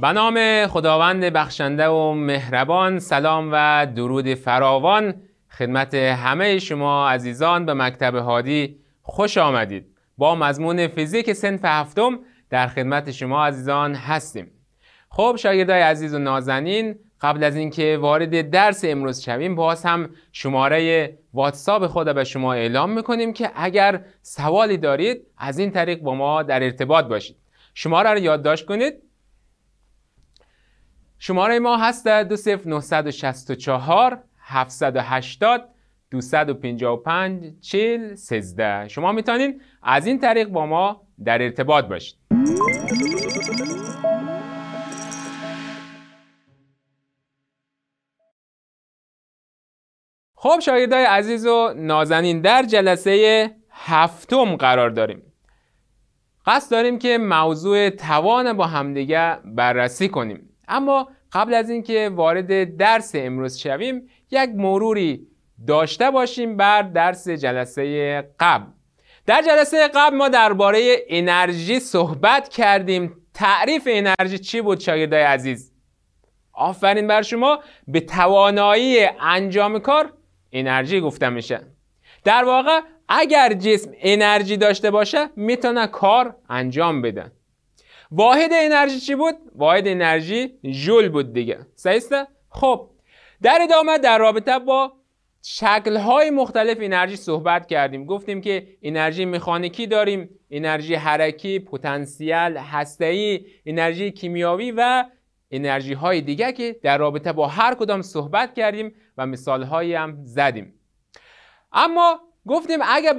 به نام خداوند بخشنده و مهربان سلام و درود فراوان خدمت همه شما عزیزان به مکتب هادی خوش آمدید با مضمون فیزیک سنف هفتم در خدمت شما عزیزان هستیم خب شاگردای عزیز و نازنین قبل از اینکه وارد درس امروز شویم باز هم شماره واتساب خود به شما اعلام میکنیم که اگر سوالی دارید از این طریق با ما در ارتباط باشید شماره رو یادداشت کنید شماره ما هست 20964 780 255 40 13 شما میتونین از این طریق با ما در ارتباط باشید خب شاگردای عزیز و نازنین در جلسه هفتم قرار داریم قصد داریم که موضوع توان با همدیگه بررسی کنیم اما قبل از اینکه وارد درس امروز شویم یک مروری داشته باشیم بر درس جلسه قبل در جلسه قبل ما درباره انرژی صحبت کردیم تعریف انرژی چی بود شاگردای عزیز آفرین بر شما به توانایی انجام کار انرژی گفته میشه در واقع اگر جسم انرژی داشته باشه میتونه کار انجام بده واحد انرژی چی بود واحد انرژی ژول بود دیگه صحیح خب در ادامه در رابطه با شکل‌های مختلف انرژی صحبت کردیم گفتیم که انرژی مکانیکی داریم انرژی حرکی پتانسیل هسته‌ای انرژی کیمیاوی و انرژی های دیگه که در رابطه با هر کدام صحبت کردیم و مثال هم زدیم اما گفتیم اگر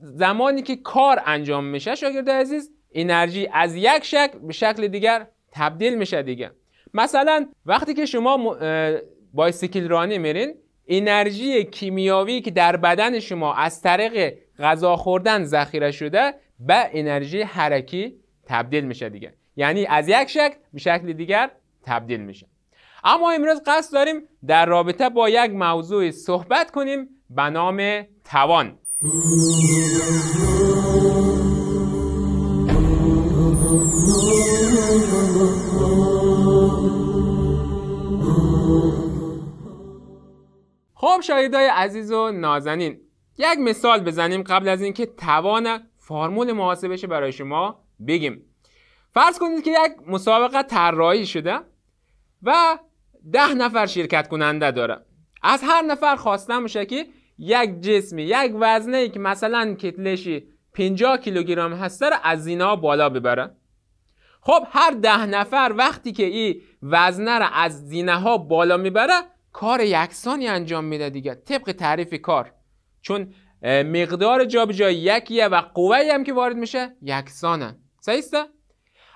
زمانی که کار انجام میشه شاگرد عزیز انرژی از یک شکل به شکل دیگر تبدیل میشه دیگه مثلا وقتی که شما بایسیکل رانی میرین انرژی کیمیاوی که در بدن شما از طریق غذا خوردن ذخیره شده به انرژی حرکی تبدیل میشه دیگه یعنی از یک شکل به شکل دیگر تبدیل میشه اما امروز قصد داریم در رابطه با یک موضوع صحبت کنیم به نام توان خب شاهدای عزیز و نازنین یک مثال بزنیم قبل از اینکه توان فرمول محاسبش برای شما بگیم فرض کنید که یک مسابقه طراحی شده و ده نفر شرکت کننده داره از هر نفر خواستم میشه که یک جسمی یک وزنه ای که مثلا کتلشی 50 کیلوگرم هسته را از اینا بالا ببره خب هر ده نفر وقتی که این وزنه را از زینه ها بالا میبره کار یکسانی انجام میده دیگه طبق تعریف کار چون مقدار جابجایی یکیه و قوهی هم که وارد میشه یکسانه صحیحسته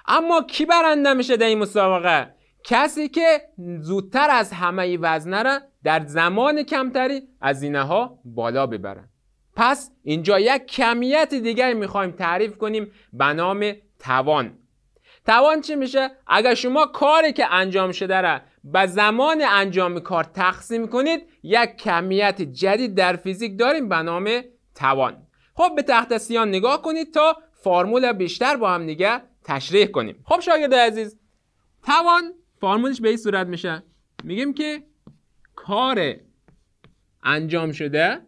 اما کی برنده میشه در این مسابقه کسی که زودتر از همه وزنه را در زمان کمتری از اینها ها بالا ببره پس اینجا یک کمیت دیگری میخوایم تعریف کنیم به نام توان توان چی میشه اگر شما کاری که انجام شده را و زمان انجام کار تقسیم کنید یک کمیت جدید در فیزیک داریم به نام توان خب به تخت سیان نگاه کنید تا فرمول بیشتر با هم دیگه تشریح کنیم خب شاگرد عزیز توان فرمولش به این صورت میشه میگیم که کار انجام شده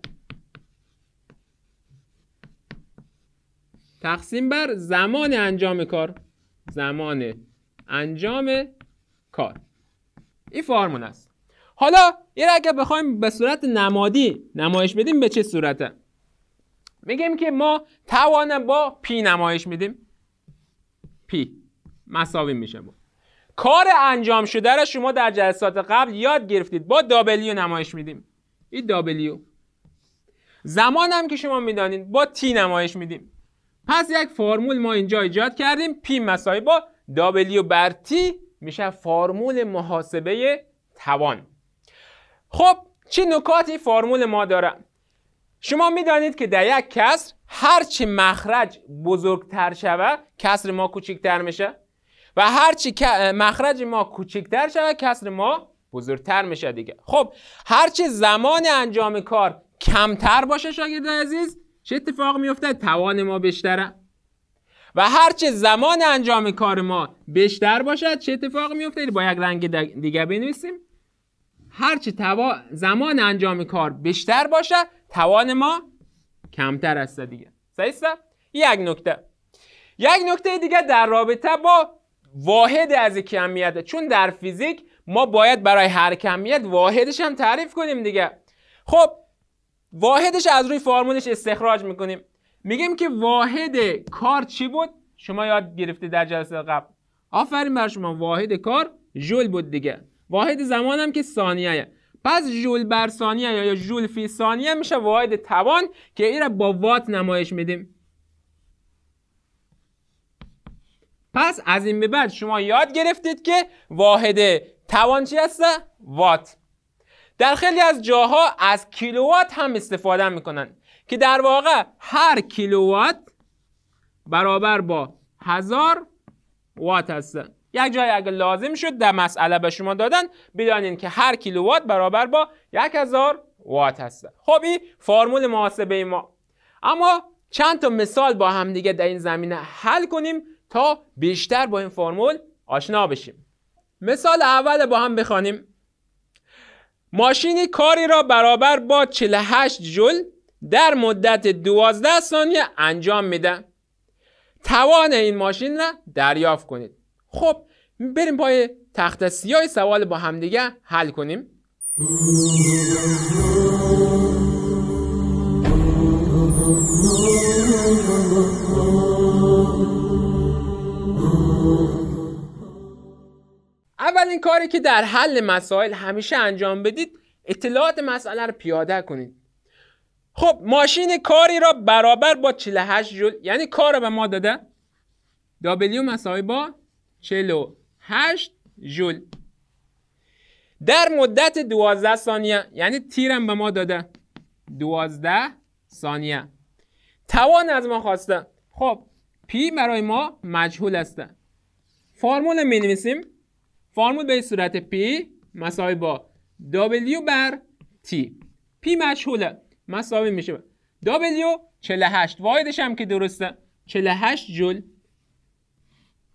تقسیم بر زمان انجام کار زمان انجام کار این فرمول است حالا این اگر بخوایم به صورت نمادی نمایش بدیم به چه صورته میگیم که ما توان با پی نمایش میدیم پی مساوی میشه با کار انجام شده را شما در جلسات قبل یاد گرفتید با دابلیو نمایش میدیم این دابلیو زمان هم که شما میدانید با تی نمایش میدیم پس یک فرمول ما اینجا ایجاد کردیم پی مساوی با دابلیو بر تی میشه فرمول محاسبه توان خب چه نکاتی فرمول ما داره شما میدانید که در یک کسر هرچی مخرج بزرگتر شوه کسر ما کوچکتر میشه و هرچی مخرج ما کوچکتر شوه کسر ما بزرگتر میشه دیگه خب هرچی زمان انجام کار کمتر باشه شاگرد عزیز چه اتفاق میفته توان ما بیشتره و هرچه زمان انجام کار ما بیشتر باشد چه اتفاق میفته با یک رنگ دیگه بنویسیم هرچه توا... زمان انجام کار بیشتر باشد توان ما کمتر است دیگه صحیح یک نکته یک نکته دیگه در رابطه با واحد از کمیت چون در فیزیک ما باید برای هر کمیت واحدش هم تعریف کنیم دیگه خب واحدش از روی فرمولش استخراج میکنیم میگیم که واحد کار چی بود شما یاد گرفته در جلسه قبل آفرین بر شما واحد کار جول بود دیگه واحد زمان هم که ثانیه پس جول بر ثانیه یا جول فی ثانیه میشه واحد توان که این با وات نمایش میدیم پس از این به بعد شما یاد گرفتید که واحد توان چی هسته؟ وات در خیلی از جاها از کیلووات هم استفاده میکنن که در واقع هر کیلووات برابر با هزار وات هست. یک جای اگه لازم شد در مسئله به شما دادن بدانین که هر کیلووات برابر با یک هزار وات هست. خب این فرمول محاسبه ما اما چند تا مثال با هم دیگه در این زمینه حل کنیم تا بیشتر با این فرمول آشنا بشیم مثال اول با هم بخوانیم ماشینی کاری را برابر با 48 جول در مدت 12 ثانیه انجام میدم توان این ماشین را دریافت کنید خب بریم پای تخت سیاه سوال با همدیگه حل کنیم اولین کاری که در حل مسائل همیشه انجام بدید اطلاعات مسئله را پیاده کنید خب ماشین کاری را برابر با 48 جول یعنی کار به ما داده W مساوی با 48 جول در مدت 12 ثانیه یعنی تیرم به ما داده 12 ثانیه توان از ما خواسته خب پی برای ما مجهول است فرمول می نویسیم فرمول به صورت پی مساوی با W بر T پی مجهوله مساوی میشه W 48 واحدش هم که درسته 48 جول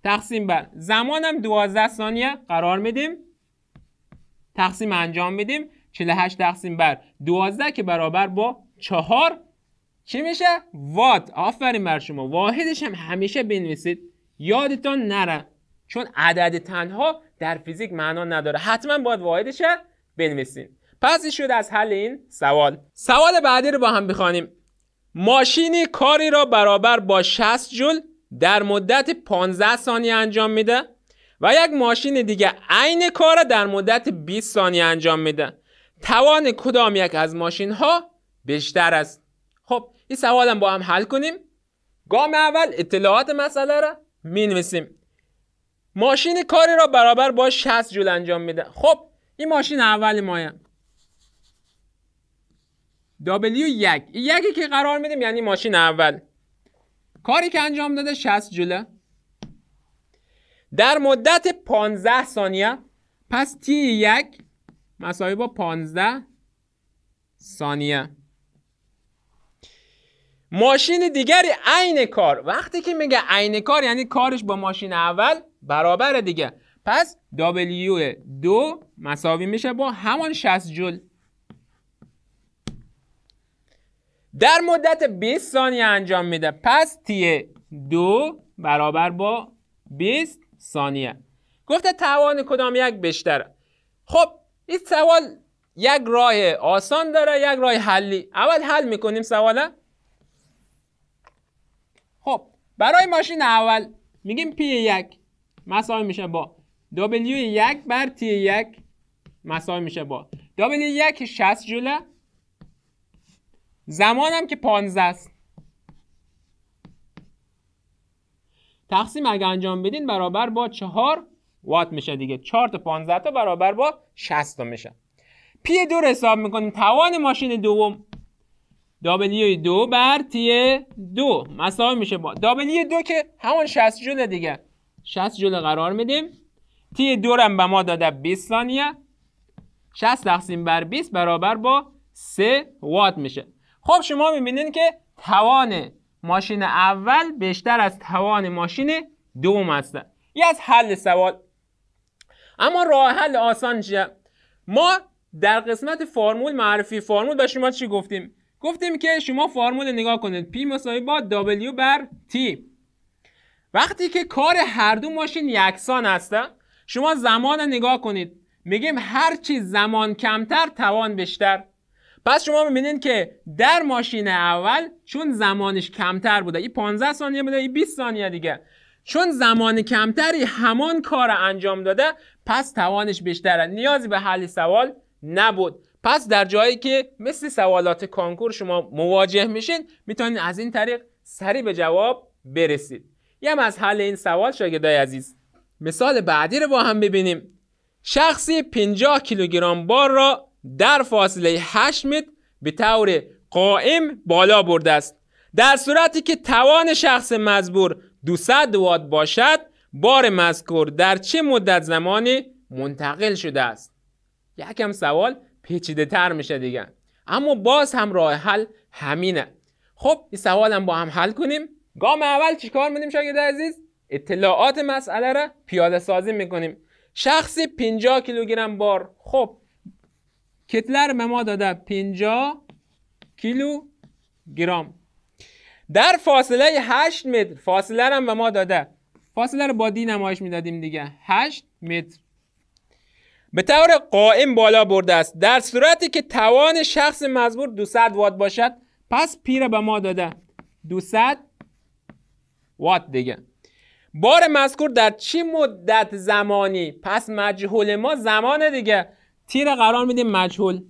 تقسیم بر زمانم 12 ثانیه قرار میدیم تقسیم انجام میدیم 48 تقسیم بر 12 که برابر با 4 چی میشه؟ وات آفرین بر شما واحدش هم همیشه بنویسید یادتان نره چون عدد تنها در فیزیک معنا نداره حتما باید واحدش بنویسید پس شد از حل این سوال سوال بعدی رو با هم بخوانیم ماشینی کاری را برابر با 60 جول در مدت 15 ثانیه انجام میده و یک ماشین دیگه عین کار در مدت 20 ثانیه انجام میده توان کدام یک از ماشین ها بیشتر است خب این سوال هم با هم حل کنیم گام اول اطلاعات مسئله را می نویسیم ماشین کاری را برابر با 60 جول انجام میده خب این ماشین اول مایم w یک یکی که قرار میدیم یعنی ماشین اول کاری که انجام داده 60 جوله در مدت 15 ثانیه پس تی 1 مساوی با 15 ثانیه ماشین دیگری عین کار وقتی که میگه عین کار یعنی کارش با ماشین اول برابر دیگه پس W 2 مساوی میشه با همان 60 جول در مدت 20 ثانیه انجام میده پس تی دو برابر با 20 ثانیه گفته توان کدام یک بیشتره خب این سوال یک راه آسان داره یک راه حلی اول حل میکنیم سواله خب برای ماشین اول میگیم پی یک مساوی میشه با W یک بر تی یک مساوی میشه با W یک 60 جوله زمانم که 15 است تقسیم اگه انجام بدین برابر با 4 وات میشه دیگه 4 تا 15 تا برابر با 60 تا میشه پی دو رو حساب میکنیم توان ماشین دوم دابلی دو بر تی دو مساوی میشه با دابلی دو که همون 60 جول دیگه 60 جول قرار میدیم تی دو هم به ما داده 20 ثانیه 60 تقسیم بر 20 برابر با 3 وات میشه خب شما میبینین که توان ماشین اول بیشتر از توان ماشین دوم است یه از حل سوال اما راه حل آسان چیه ما در قسمت فرمول معرفی فرمول به شما چی گفتیم گفتیم که شما فرمول نگاه کنید P مساوی با W بر T وقتی که کار هر دو ماشین یکسان هسته شما زمان نگاه کنید میگیم هر چی زمان کمتر توان بیشتر پس شما میبینید که در ماشین اول چون زمانش کمتر بوده این 15 ثانیه بوده این 20 ثانیه دیگه چون زمان کمتری همان کار انجام داده پس توانش بیشتره نیازی به حل سوال نبود پس در جایی که مثل سوالات کانکور شما مواجه میشین میتونید از این طریق سریع به جواب برسید یم از حل این سوال شاگردای عزیز مثال بعدی رو با هم ببینیم شخصی 50 کیلوگرم بار را در فاصله 8 متر به طور قائم بالا برده است در صورتی که توان شخص مزبور 200 وات باشد بار مذکور در چه مدت زمانی منتقل شده است یکم سوال پیچیده تر میشه دیگه اما باز هم راه حل همینه خب این سوال هم با هم حل کنیم گام اول چیکار میدیم شاگرد عزیز اطلاعات مسئله را پیاده سازی میکنیم شخصی 50 کیلوگرم بار خب کتلر به ما داده 50 کیلو گرام در فاصله 8 متر فاصله هم به ما داده فاصله رو با دی نمایش میدادیم دیگه 8 متر به طور قائم بالا برده است در صورتی که توان شخص مزبور 200 وات باشد پس پیره به ما داده 200 وات دیگه بار مذکور در چی مدت زمانی پس مجهول ما زمانه دیگه تیر قرار میدیم مجهول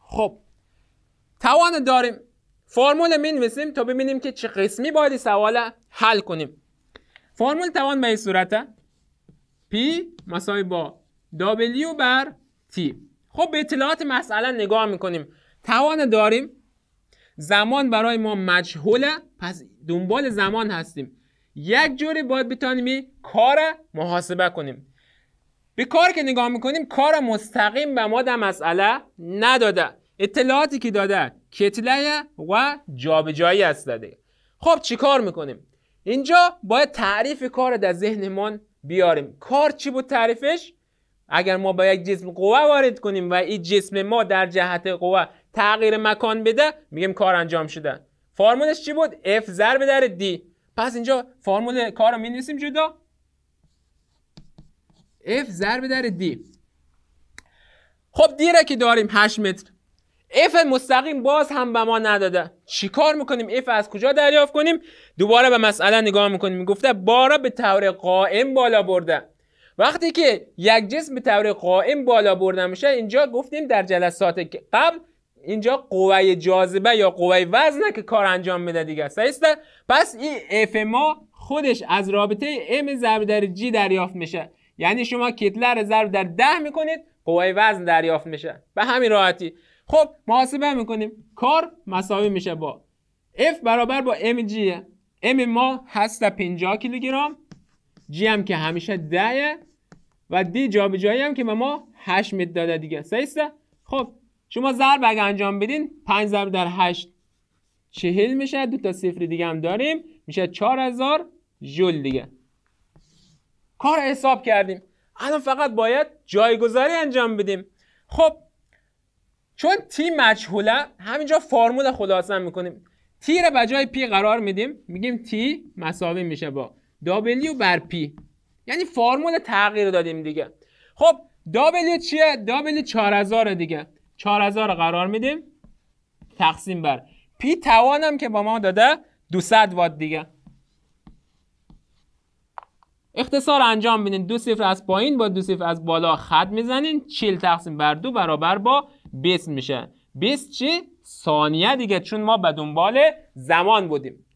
خب توان داریم فرمول می تا ببینیم که چه قسمی باید سوال حل کنیم فرمول توان به این صورته P مساوی با W بر T خب به اطلاعات مسئله نگاه میکنیم توان داریم زمان برای ما مجهوله پس دنبال زمان هستیم یک جوری باید بتانیم کار محاسبه کنیم به کار که نگاه میکنیم کار مستقیم به ما در مسئله نداده اطلاعاتی که داده کتله و جابجایی است داده خب کار میکنیم اینجا باید تعریف کار در ذهنمان بیاریم کار چی بود تعریفش اگر ما با یک جسم قوه وارد کنیم و این جسم ما در جهت قوه تغییر مکان بده میگیم کار انجام شده فرمولش چی بود F ضرب در دی پس اینجا فرمول کار رو می جدا F ضرب در D خب D را که داریم 8 متر F مستقیم باز هم به ما نداده چیکار میکنیم F از کجا دریافت کنیم دوباره به مسئله نگاه میکنیم گفته بارا به طور قائم بالا برده وقتی که یک جسم به طور قائم بالا برده میشه اینجا گفتیم در جلسات قبل اینجا قوه جاذبه یا قوه وزنه که کار انجام میده دیگه است پس این F ما خودش از رابطه M ضرب در G دریافت میشه یعنی شما کتله رو ضرب در ده میکنید قوای خب وزن دریافت میشه به همین راحتی خب محاسبه میکنیم کار مساوی میشه با F برابر با mg m ما هست 50 کیلوگرم g هم که همیشه دهه و دی جایی هم که به ما 8 متر داده دیگه سیسته خب شما ضرب اگه انجام بدین 5 ضرب در 8 چهل میشه دو تا صفر دیگه هم داریم میشه 4000 ژول دیگه کار حساب کردیم الان فقط باید جایگذاری انجام بدیم خب چون تی مجهوله همینجا فرمول خلاصه میکنیم تی رو به جای پی قرار میدیم میگیم تی مساوی میشه با دابلیو بر پی یعنی فرمول تغییر دادیم دیگه خب دابلیو چیه؟ دابلیو 4000 دیگه 4000 رو قرار میدیم تقسیم بر پی توانم که با ما داده 200 وات دیگه اختصار انجام بینین دو صفر از پایین با دو صفر از بالا خط میزنین چل تقسیم بر دو برابر با 20 میشه 20 چی؟ ثانیه دیگه چون ما به دنبال زمان بودیم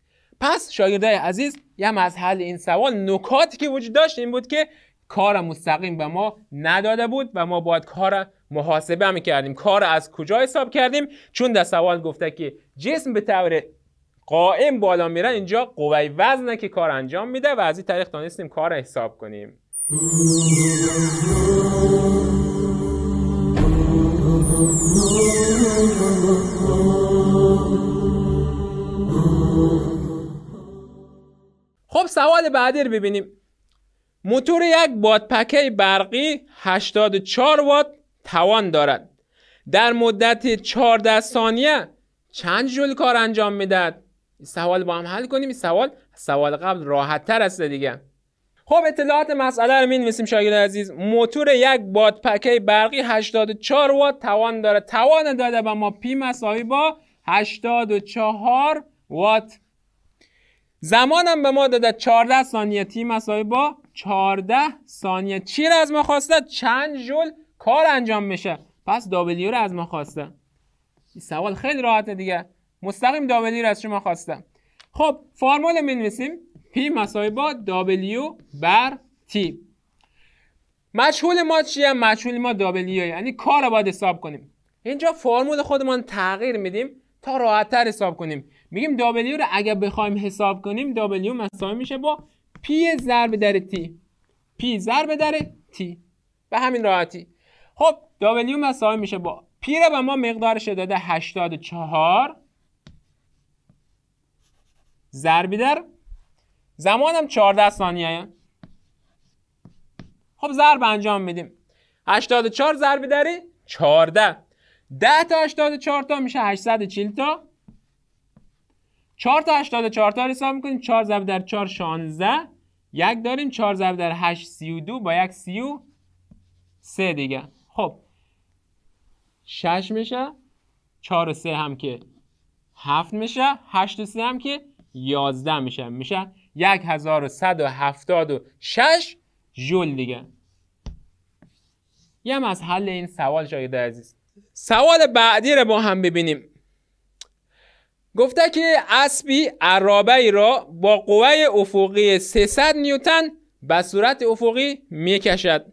پس شاگردای عزیز یه از حل این سوال نکاتی که وجود داشت این بود که کار مستقیم به ما نداده بود و ما باید کار محاسبه میکردیم کار از کجا حساب کردیم چون در سوال گفته که جسم به طور قائم بالا میرن اینجا قوه وزنه که کار انجام میده و از این طریق دانستیم کار حساب کنیم خب سوال بعدی رو ببینیم موتور یک بادپکه برقی 84 وات توان دارد در مدت 14 ثانیه چند جول کار انجام میدهد این سوال با هم حل کنیم این سوال سوال قبل راحت تر است دیگه خب اطلاعات مسئله رو می‌نویسیم شاگرد عزیز موتور یک بادپکه برقی 84 وات توان داره توان داده با ما پی مساوی با 84 وات زمانم به ما داده 14 ثانیه تی مساوی با 14 ثانیه چی را از ما خواسته چند جول کار انجام میشه پس دابلیو رو از ما خواسته سوال خیلی راحته دیگه مستقیم دابلی رو از شما خواستم خب فرمول می نویسیم P مساوی با W بر T مجهول ما چیه؟ مجهول ما دابلیو یعنی کار رو باید حساب کنیم اینجا فرمول خودمان تغییر میدیم تا راحتتر حساب کنیم میگیم W رو اگر بخوایم حساب کنیم W مساوی میشه با P ضرب در T P ضرب در T به همین راحتی خب W مساوی میشه با P رو به ما مقدارش داده 84 ضربی در زمانم 14 ثانیه خب ضرب انجام میدیم 84 ضربی داری 14 10 تا 84 تا میشه 840 تا 4 تا 84 تا حساب میکنیم 4 ضرب در 4 16 یک داریم 4 ضرب در 8 32 با یک 33 دیگه خب 6 میشه 4 و 3 هم که 7 میشه 8 و 3 هم که 11 میشه میشه 1176 جول دیگه یه از حل این سوال شاید عزیز سوال بعدی رو با هم ببینیم گفته که اسبی عرابه را با قوه افقی 300 نیوتن به صورت افقی میکشد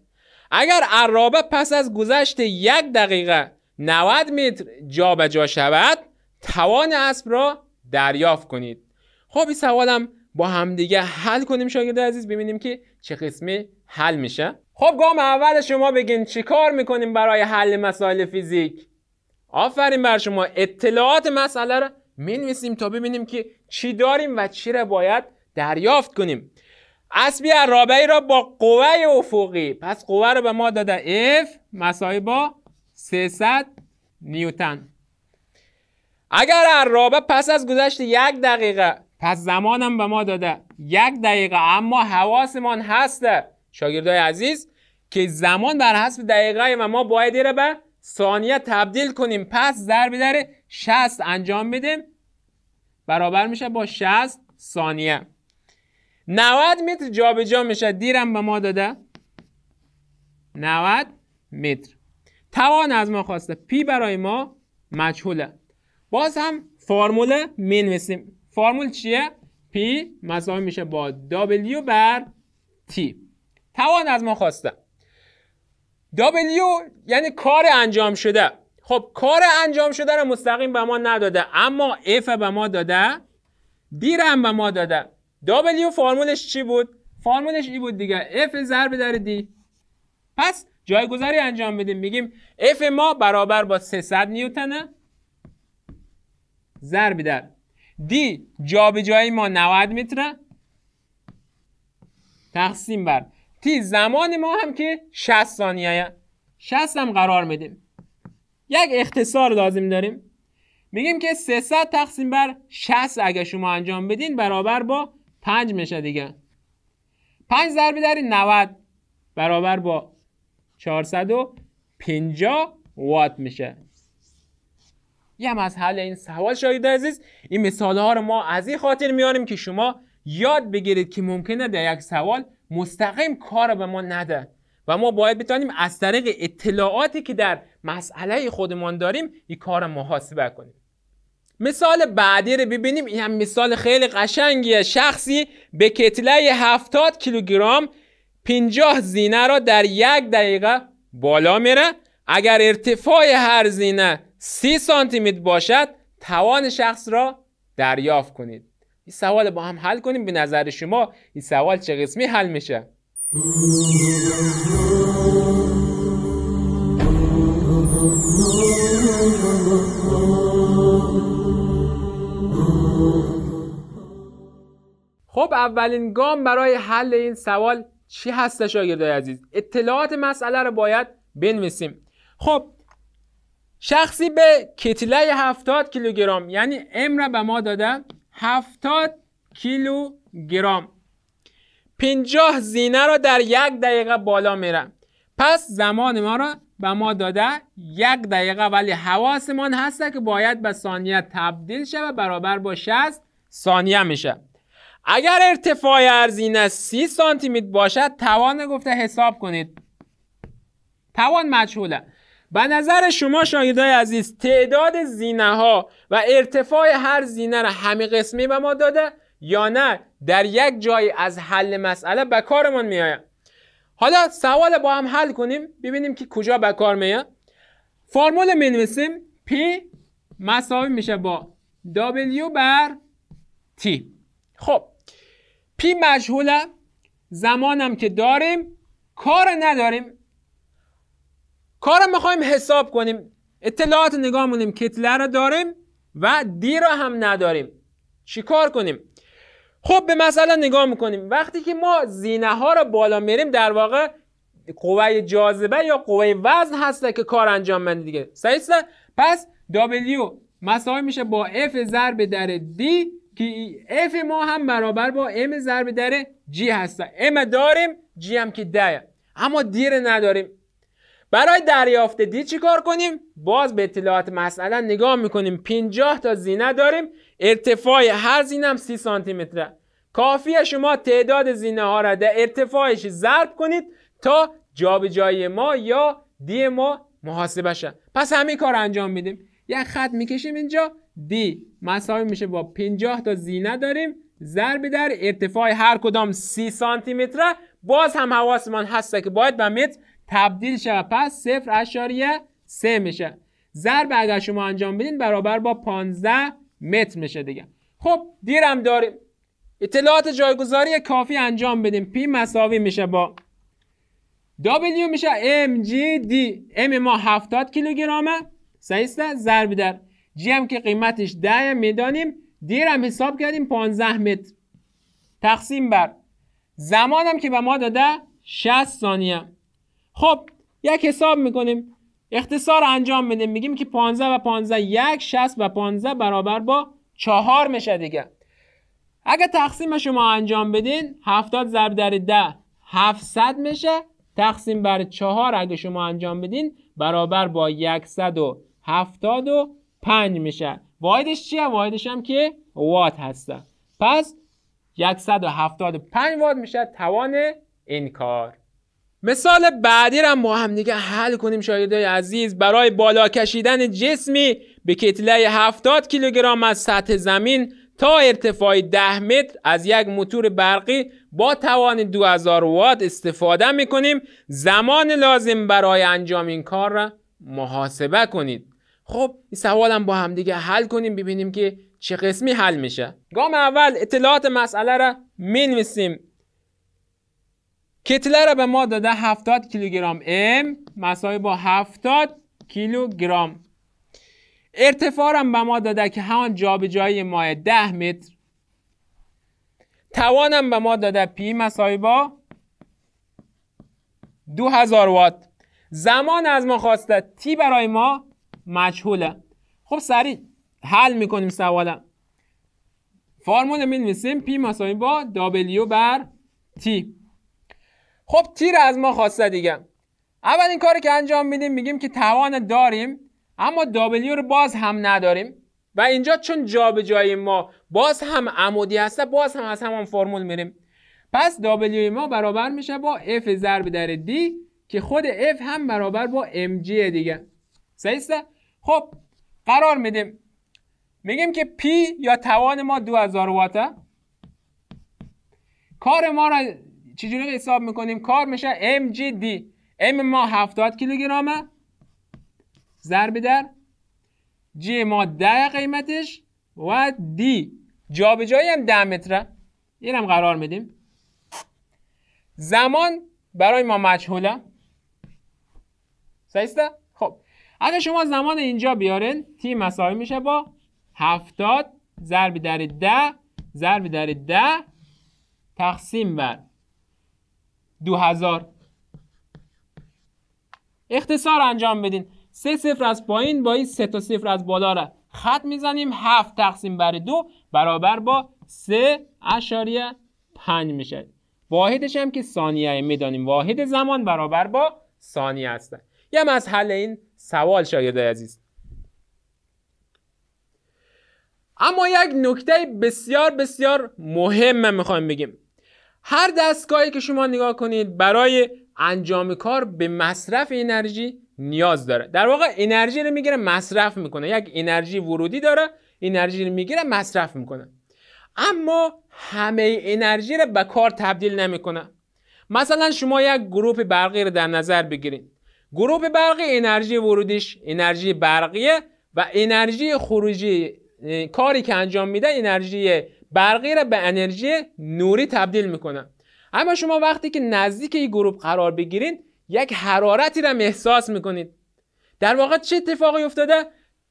اگر عرابه پس از گذشت یک دقیقه 90 متر جابجا شود توان اسب را دریافت کنید خب این سوالم با همدیگه حل کنیم شاگرد عزیز ببینیم که چه قسمی حل میشه خب گام اول شما بگین کار میکنیم برای حل مسائل فیزیک آفرین بر شما اطلاعات مسئله رو مینویسیم تا ببینیم که چی داریم و چی را باید دریافت کنیم اسبی ای را با قوه افقی پس قوه رو به ما داده F مساوی با 300 نیوتن اگر عرابه پس از گذشت یک دقیقه پس زمانم به ما داده یک دقیقه اما حواسمان هسته شاگردای عزیز که زمان بر حسب دقیقه و ما باید ایره به ثانیه تبدیل کنیم پس ضرب در 60 انجام بدیم برابر میشه با 60 ثانیه 90 متر جابجا جا میشه دیرم به ما داده 90 متر توان از ما خواسته پی برای ما مجهوله باز هم می نویسیم فرمول چیه؟ P مساوی میشه با W بر T توان از ما خواسته W یعنی کار انجام شده خب کار انجام شده رو مستقیم به ما نداده اما F به ما داده D هم به ما داده W فرمولش چی بود؟ فرمولش ای بود دیگه F ضرب در D پس جایگذاری انجام بدیم میگیم F ما برابر با 300 نیوتنه ضرب در دی جابجایی ما 90 متره تقسیم بر تی زمان ما هم که 60 ثانیه 60 هم قرار میدیم یک اختصار لازم داریم میگیم که 300 تقسیم بر 60 اگه شما انجام بدین برابر با 5 میشه دیگه 5 ضربه در 90 برابر با 450 وات میشه یه هم از حل این سوال شاید عزیز این مثال ها رو ما از این خاطر میاریم که شما یاد بگیرید که ممکنه در یک سوال مستقیم کار به ما نده و ما باید بتانیم از طریق اطلاعاتی که در مسئله خودمان داریم این کار محاسبه کنیم مثال بعدی رو ببینیم این هم مثال خیلی قشنگیه شخصی به کتله 70 کیلوگرم 50 زینه را در یک دقیقه بالا میره اگر ارتفاع هر 30 سانتی متر باشد توان شخص را دریافت کنید این سوال با هم حل کنیم به نظر شما این سوال چه قسمی حل میشه خب اولین گام برای حل این سوال چی هست شاگردای عزیز اطلاعات مسئله رو باید بنویسیم خب شخصی به کتله 70 کیلوگرم یعنی ام را به ما داده 70 کیلوگرم 50 زینه را در یک دقیقه بالا میره پس زمان ما را به ما داده یک دقیقه ولی حواسمان هسته که باید به ثانیه تبدیل شود برابر با 60 ثانیه میشه اگر ارتفاع ارزینه 30 سانتی متر باشد توان گفته حساب کنید توان مجهوله به نظر شما شاگردای عزیز تعداد زینه ها و ارتفاع هر زینه را همه قسمی به ما داده یا نه در یک جایی از حل مسئله به کارمان آید حالا سوال با هم حل کنیم ببینیم که کجا به کار آید فرمول می پی P مساوی میشه با W بر T خب P مجهوله زمانم که داریم کار نداریم کارم میخوایم حساب کنیم اطلاعات نگاه مونیم کتله رو داریم و دی را هم نداریم چیکار کنیم خب به مسئله نگاه میکنیم وقتی که ما زینه ها رو بالا میریم در واقع قوه جاذبه یا قوه وزن هسته که کار انجام بنده دیگه صحیح پس W مساوی میشه با F ضرب در D که F ما هم برابر با M ضرب در G هسته M داریم G هم که ده اما دیر نداریم برای دریافت دی کار کنیم باز به اطلاعات مسئله نگاه میکنیم 50 تا زینه داریم ارتفاع هر زینه هم 30 سانتی متره کافیه شما تعداد زینه ها را در ارتفاعش ضرب کنید تا جابجایی ما یا دی ما محاسبه شه پس همین کار انجام میدیم یک خط میکشیم اینجا دی مساوی میشه با 50 تا زینه داریم ضرب در ارتفاع هر کدام 30 سانتی متره باز هم حواسمان هسته که باید به متر تبدیل شود پس صفر اشاریه سه میشه ضرب اگر شما انجام بدین برابر با 15 متر میشه دیگه خب دیرم داریم اطلاعات جایگذاری کافی انجام بدیم پی مساوی میشه با W میشه ام جی دی ام ما 70 کیلوگرمه سعیسته ضرب در جی هم که قیمتش 10 میدانیم دیر حساب کردیم 15 متر تقسیم بر زمانم که به ما داده 60 ثانیه خب یک حساب میکنیم اختصار انجام بدیم میگیم که 15 و 15 یک 60 و 15 برابر با 4 میشه دیگه اگه تقسیم شما انجام بدین 70 ضرب در 10 700 میشه تقسیم بر 4 اگه شما انجام بدین برابر با 175 میشه واحدش چیه واحدش هم که وات هستن پس 175 وات میشه توان این کار مثال بعدی را با هم دیگه حل کنیم شاگردای عزیز برای بالا کشیدن جسمی به کتله 70 کیلوگرم از سطح زمین تا ارتفاع 10 متر از یک موتور برقی با توان 2000 وات استفاده می کنیم زمان لازم برای انجام این کار را محاسبه کنید خب این سوال هم با هم دیگه حل کنیم ببینیم که چه قسمی حل میشه گام اول اطلاعات مسئله را می نویسیم کتله رو به ما داده 70 کیلوگرم M مساوی با 70 کیلوگرم ارتفاع هم به ما داده که همان جابجایی مایه 10 متر توانم به ما داده پی مساوی با 2000 وات زمان از ما خواسته تی برای ما مجهوله خب سریع حل میکنیم سوالم فرمول می نویسیم پی مساوی با دابلیو بر تی خب تیر از ما خواسته دیگه این کاری که انجام میدیم میگیم که توان داریم اما W رو باز هم نداریم و اینجا چون جابجایی ما باز هم عمودی هسته باز هم از همان فرمول میریم پس W ما برابر میشه با F ضرب در D که خود F هم برابر با MG دیگه سیسته؟ خب قرار میدیم میگیم که P یا توان ما 2000 واته کار ما را چجوری حساب میکنیم کار میشه MGD M ما 70 کیلوگرمه ضرب در G ما 10 قیمتش و D جابجایی هم 10 متره این هم قرار میدیم زمان برای ما مجهوله سیسته؟ خب اگه شما زمان اینجا بیارین تی مساوی میشه با 70 ضرب در 10 ضرب در 10 تقسیم بر دو اختصار انجام بدین سه صفر از پایین با این سه تا صفر از بالا را خط میزنیم هفت تقسیم بر دو برابر با سه اشاریه پنج میشه واحدش هم که ثانیه میدانیم واحد زمان برابر با ثانیه هستن یه از این سوال شایده عزیز اما یک نکته بسیار بسیار مهم میخوایم بگیم هر دستگاهی که شما نگاه کنید برای انجام کار به مصرف انرژی نیاز داره در واقع انرژی رو میگیره مصرف میکنه یک انرژی ورودی داره انرژی رو میگیره مصرف میکنه اما همه انرژی رو به کار تبدیل نمیکنه مثلا شما یک گروه برقی رو در نظر بگیرید گروه برقی انرژی ورودیش انرژی برقیه و انرژی خروجی کاری که انجام میده انرژی برقی را به انرژی نوری تبدیل میکنن اما شما وقتی که نزدیک این گروپ قرار بگیرین یک حرارتی را احساس میکنید در واقع چه اتفاقی افتاده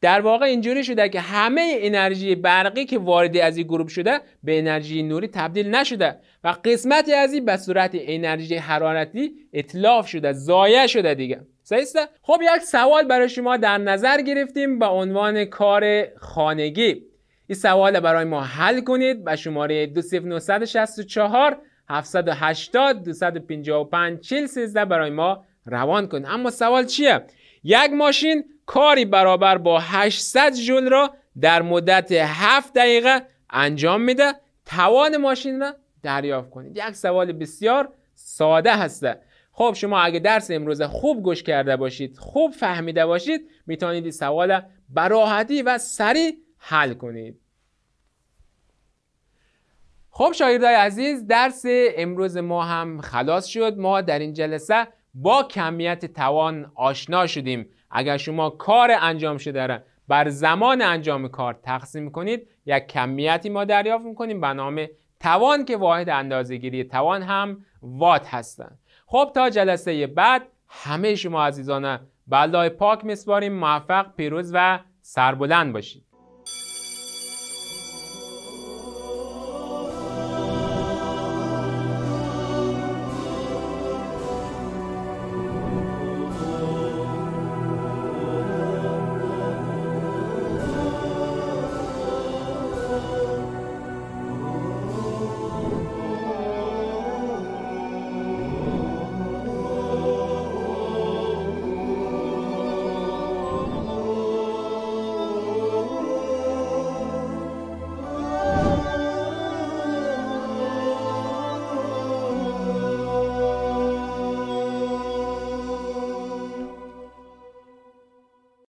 در واقع اینجوری شده که همه انرژی برقی که وارد از این گروپ شده به انرژی نوری تبدیل نشده و قسمتی از این به صورت انرژی حرارتی اطلاف شده ضایع شده دیگه صحیح خب یک سوال برای شما در نظر گرفتیم به عنوان کار خانگی این سوال برای ما حل کنید به شماره 2964 780 255 13 برای ما روان کنید اما سوال چیه یک ماشین کاری برابر با 800 جول را در مدت 7 دقیقه انجام میده توان ماشین را دریافت کنید یک سوال بسیار ساده هسته خب شما اگه درس امروز خوب گوش کرده باشید خوب فهمیده باشید میتونید این سوال براحتی و سریع حل کنید خب شاگردای عزیز درس امروز ما هم خلاص شد ما در این جلسه با کمیت توان آشنا شدیم اگر شما کار انجام شده را بر زمان انجام کار تقسیم کنید یک کمیتی ما دریافت میکنیم به نام توان که واحد اندازهگیری توان هم وات هستند خب تا جلسه بعد همه شما عزیزان به پاک میسپاریم موفق پیروز و سربلند باشید